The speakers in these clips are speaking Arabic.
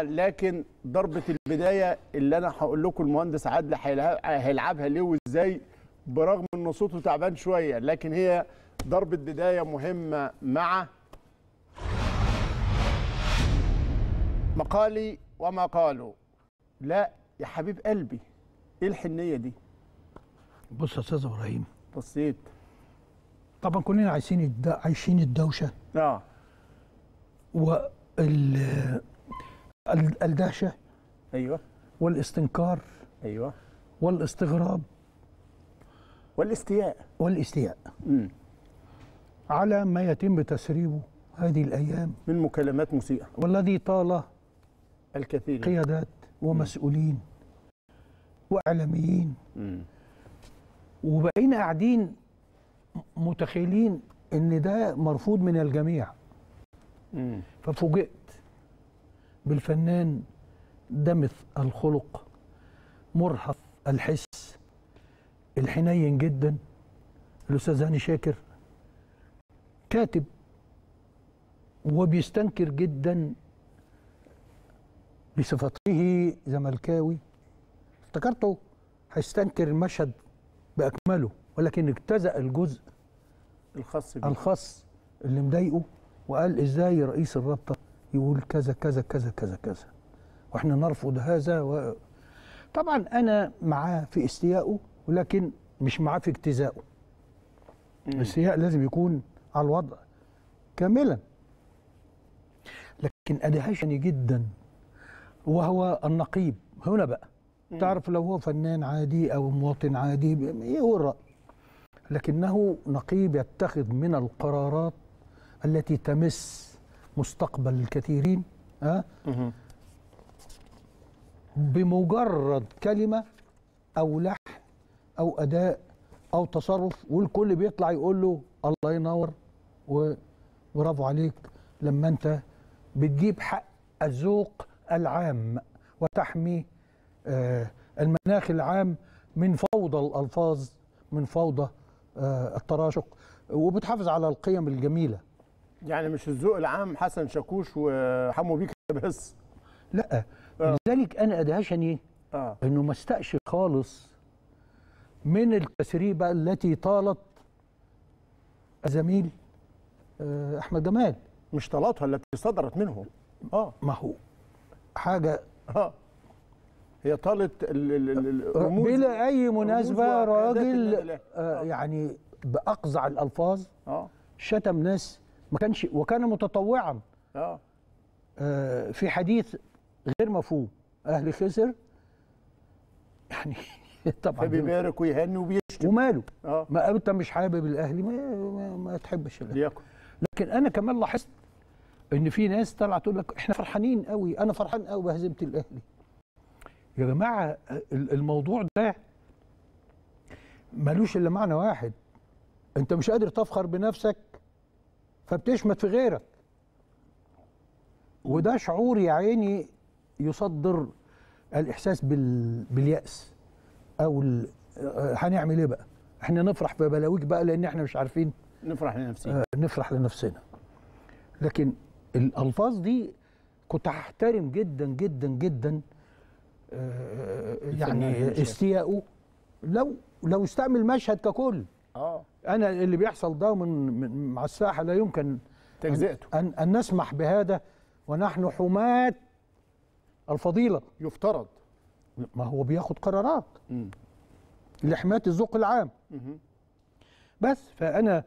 لكن ضربه البدايه اللي انا هقول لكم المهندس عادل هيلعبها ليه وازاي برغم ان صوته تعبان شويه لكن هي ضربه بدايه مهمه مع مقالي وما قالوا لا يا حبيب قلبي ايه الحنيه دي بص يا استاذ ابراهيم بصيت طبعا كلنا عايشين عايشين الدوشه اه وال الدهشه ايوه والاستنكار ايوه والاستغراب والاستياء والاستياء مم. على ما يتم تسريبه هذه الايام من مكالمات مسيئه والذي طال الكثير قيادات ومسؤولين مم. واعلاميين وبقينا قاعدين متخيلين ان ده مرفوض من الجميع ففوجئت بالفنان دمث الخلق مرهف الحس الحنين جدا الاستاذ هاني شاكر كاتب وبيستنكر جدا بصفته زملكاوي افتكرته هيستنكر المشهد باكمله ولكن اجتزأ الجزء الخاص بيه. الخاص اللي مضايقه وقال ازاي رئيس الرابطه يقول كذا كذا كذا كذا كذا واحنا نرفض هذا و... طبعا انا معاه في استيائه ولكن مش معاه في اجتزائه الاستياء لازم يكون على الوضع كاملا لكن ادهشني جدا وهو النقيب هنا بقى تعرف لو هو فنان عادي او مواطن عادي ايه الراي لكنه نقيب يتخذ من القرارات التي تمس مستقبل الكثيرين أه؟ بمجرد كلمة أو لحن أو أداء أو تصرف والكل بيطلع يقول له الله ينور وبرافو عليك لما أنت بتجيب حق الذوق العام وتحمي آه المناخ العام من فوضى الألفاظ من فوضى آه التراشق وبتحافظ على القيم الجميله يعني مش الذوق العام حسن شاكوش وحمو بيك بس لا آه. لذلك انا ادهشني آه. انه ما استقش خالص من التسريبه التي طالت الزميل آه، احمد جمال مش طالتها التي صدرت منه اه ما هو حاجه اه هي طالت الرموز آه، بلا اي مناسبه راجل آه،, آه يعني باقزع الالفاظ آه. شتم ناس ما كانش وكان متطوعا آه. اه في حديث غير مفهوم اهل خسر يعني طبعا فبيبارك ويهني وبيشتم وماله آه. ما انت مش حابب الاهلي ما, ما, ما تحبش الاهلي لكن انا كمان لاحظت ان في ناس طالعه تقول لك احنا فرحانين قوي انا فرحان قوي بهزيمه الاهلي يا جماعه الموضوع ده ملوش الا معنى واحد انت مش قادر تفخر بنفسك فبتشمت في غيرك وده شعور يا عيني يصدر الاحساس بال... بالياس او ال... آه، هنعمل ايه بقى احنا نفرح ببلاويك بقى لان احنا مش عارفين نفرح لنفسنا آه، نفرح لنفسنا لكن الالفاظ دي كنت هحترم جدا جدا جدا آه، يعني استياءه لو لو استعمل مشهد ككل اه انا اللي بيحصل ده من, من مع الساحه لا يمكن تجزئته أن, ان نسمح بهذا ونحن حماة الفضيله يفترض ما هو بياخد قرارات م. لحمايه الذوق العام م. بس فانا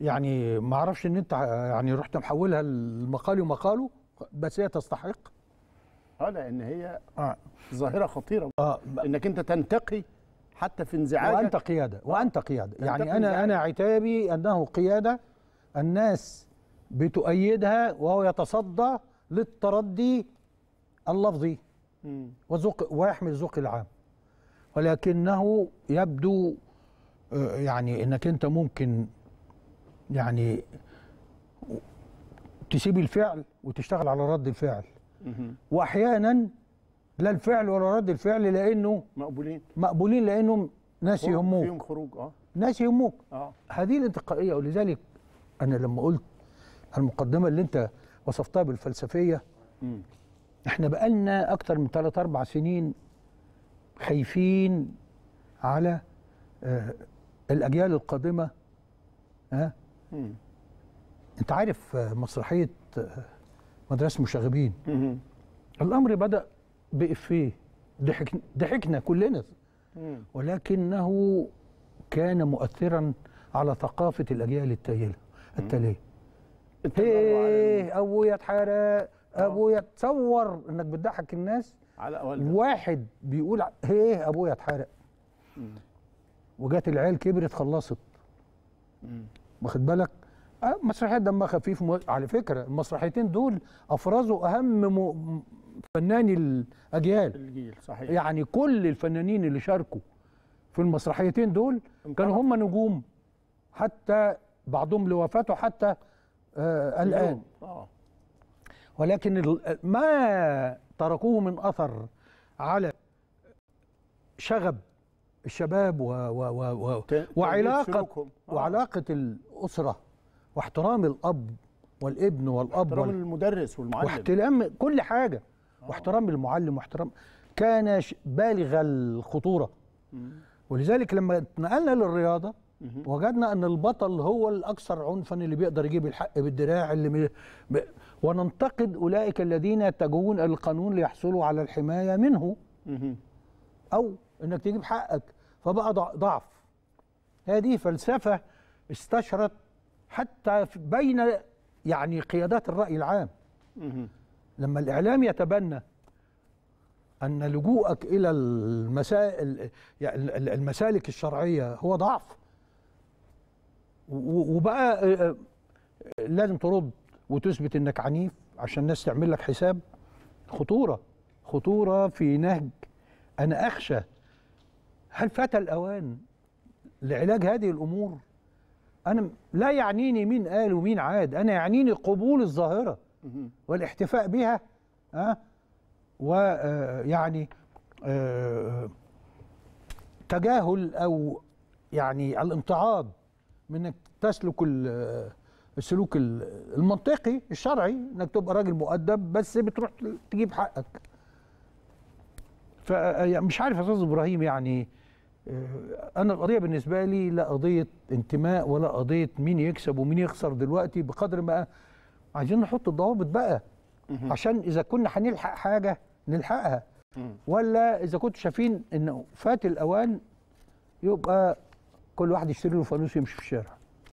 يعني ما اعرفش ان انت يعني رحت محولها المقال ومقاله بس هي تستحق اه لان هي آه. ظاهره خطيره آه. انك انت تنتقي حتى في انزعاجك وانت قياده وانت قياده يعني انا انا عتابي انه قياده الناس بتؤيدها وهو يتصدى للتردي اللفظي وذوق ويحمل ذوق العام ولكنه يبدو آه، يعني انك انت ممكن يعني تسيب الفعل وتشتغل على رد الفعل واحيانا لا الفعل ولا رد الفعل لانه مقبولين مقبولين لانهم ناس يهموك فيهم خروج اه ناس يهموك اه هذه الانتقائيه ولذلك انا لما قلت المقدمه اللي انت وصفتها بالفلسفيه م. احنا بقالنا اكتر من ثلاث اربع سنين خايفين على آه الاجيال القادمه ها آه انت عارف آه، مسرحيه آه، مدرسه مشاغبين الامر بدا بإفيه ضحك ضحكنا كلنا ولكنه كان مؤثرا على ثقافة الأجيال التالية التالية ايه أبويا اتحرق أبويا تصور إنك بتضحك الناس على واحد بيقول ايه أبويا اتحرق وجات العيال كبرت خلصت واخد بالك آه، مسرحيه دمها خفيف على فكره المسرحيتين دول افرزوا اهم م... فناني الاجيال الجيل صحيح يعني كل الفنانين اللي شاركوا في المسرحيتين دول كانوا هم نجوم حتى بعضهم لوفاته حتى آه الان آه. ولكن ما تركوه من اثر على شغب الشباب و و و و وعلاقه آه. وعلاقه الاسره واحترام الاب والابن والاب واحترام المدرس والمعلم واحترام كل حاجه آه. واحترام المعلم واحترام كان بالغ الخطوره ولذلك لما اتنقلنا للرياضه وجدنا ان البطل هو الاكثر عنفا اللي بيقدر يجيب الحق بالدراع اللي ب... وننتقد اولئك الذين يتجهون القانون ليحصلوا على الحمايه منه او انك تجيب حقك فبقى ضعف هذه فلسفه استشرت حتى بين يعني قيادات الرأي العام لما الإعلام يتبنى أن لجوءك إلى المسائل المسالك الشرعية هو ضعف وبقى آه، آه، لازم ترد وتثبت إنك عنيف عشان الناس تعمل لك حساب خطورة خطورة في نهج أنا أخشى هل فات الأوان لعلاج هذه الأمور؟ انا لا يعنيني مين قال ومين عاد انا يعنيني قبول الظاهره والاحتفاء بها أه؟ ويعني آه،, أه تجاهل او يعني الامتعاض من انك تسلك السلوك آه، المنطقي الشرعي انك تبقى راجل مؤدب بس بتروح تجيب حقك فمش آه، يعني عارف يا استاذ ابراهيم يعني آه، انا القضيه بالنسبه لي لا قضيه انتماء ولا قضيه مين يكسب ومين يخسر دلوقتي بقدر ما عايزين نحط الضوابط بقى عشان اذا كنا هنلحق حاجه نلحقها ولا اذا كنتوا شايفين انه فات الاوان يبقى كل واحد يشتري له فانوس يمشي في الشارع